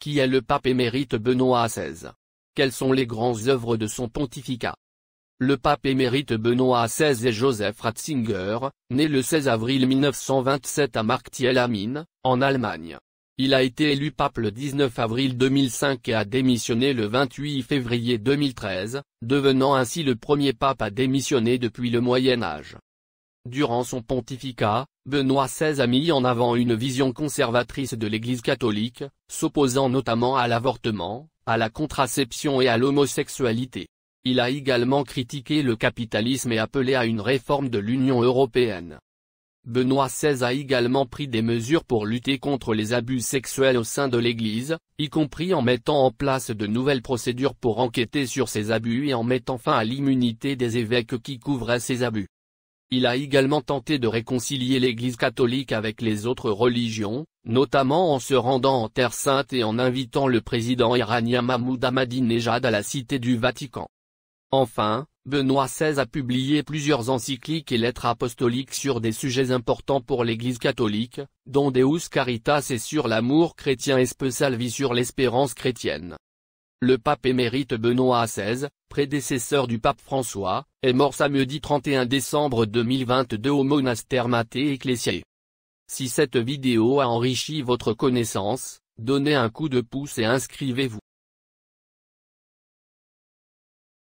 Qui est le pape émérite Benoît XVI Quelles sont les grandes œuvres de son pontificat Le pape émérite Benoît XVI est Joseph Ratzinger, né le 16 avril 1927 à Marctiel-Amin, en Allemagne. Il a été élu pape le 19 avril 2005 et a démissionné le 28 février 2013, devenant ainsi le premier pape à démissionner depuis le Moyen Âge. Durant son pontificat, Benoît XVI a mis en avant une vision conservatrice de l'Église catholique, s'opposant notamment à l'avortement, à la contraception et à l'homosexualité. Il a également critiqué le capitalisme et appelé à une réforme de l'Union européenne. Benoît XVI a également pris des mesures pour lutter contre les abus sexuels au sein de l'Église, y compris en mettant en place de nouvelles procédures pour enquêter sur ces abus et en mettant fin à l'immunité des évêques qui couvraient ces abus. Il a également tenté de réconcilier l'Église catholique avec les autres religions, notamment en se rendant en Terre Sainte et en invitant le président iranien Mahmoud Ahmadinejad à la Cité du Vatican. Enfin, Benoît XVI a publié plusieurs encycliques et lettres apostoliques sur des sujets importants pour l'Église catholique, dont Deus Caritas et sur l'amour chrétien et Spes Salvi sur l'espérance chrétienne. Le pape émérite Benoît XVI, prédécesseur du pape François, est mort samedi 31 décembre 2022 au monastère maté Ecclesiae. Si cette vidéo a enrichi votre connaissance, donnez un coup de pouce et inscrivez-vous.